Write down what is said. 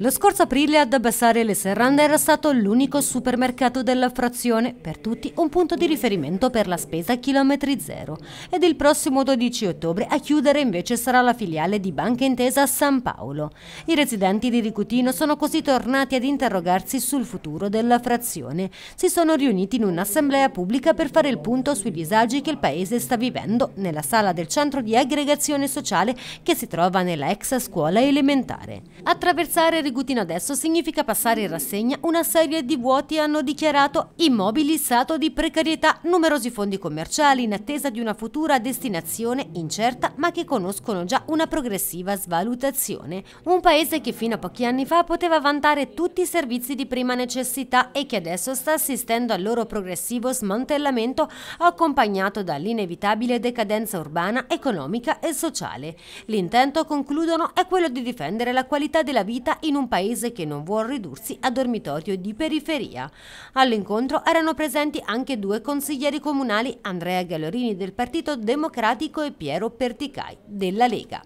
Lo scorso aprile ad Abbassare le Serrande era stato l'unico supermercato della frazione, per tutti un punto di riferimento per la spesa a chilometri zero. Ed il prossimo 12 ottobre a chiudere invece sarà la filiale di Banca Intesa a San Paolo. I residenti di Ricutino sono così tornati ad interrogarsi sul futuro della frazione. Si sono riuniti in un'assemblea pubblica per fare il punto sui disagi che il paese sta vivendo nella sala del centro di aggregazione sociale che si trova nella ex scuola elementare. Attraversare Fare rigutino adesso significa passare in rassegna una serie di vuoti hanno dichiarato immobili stato di precarietà numerosi fondi commerciali in attesa di una futura destinazione incerta ma che conoscono già una progressiva svalutazione. Un paese che fino a pochi anni fa poteva vantare tutti i servizi di prima necessità e che adesso sta assistendo al loro progressivo smantellamento accompagnato dall'inevitabile decadenza urbana, economica e sociale. L'intento, concludono, è quello di difendere la qualità della vita in in un paese che non vuol ridursi a dormitorio di periferia. All'incontro erano presenti anche due consiglieri comunali, Andrea Gallorini del Partito Democratico e Piero Perticai della Lega.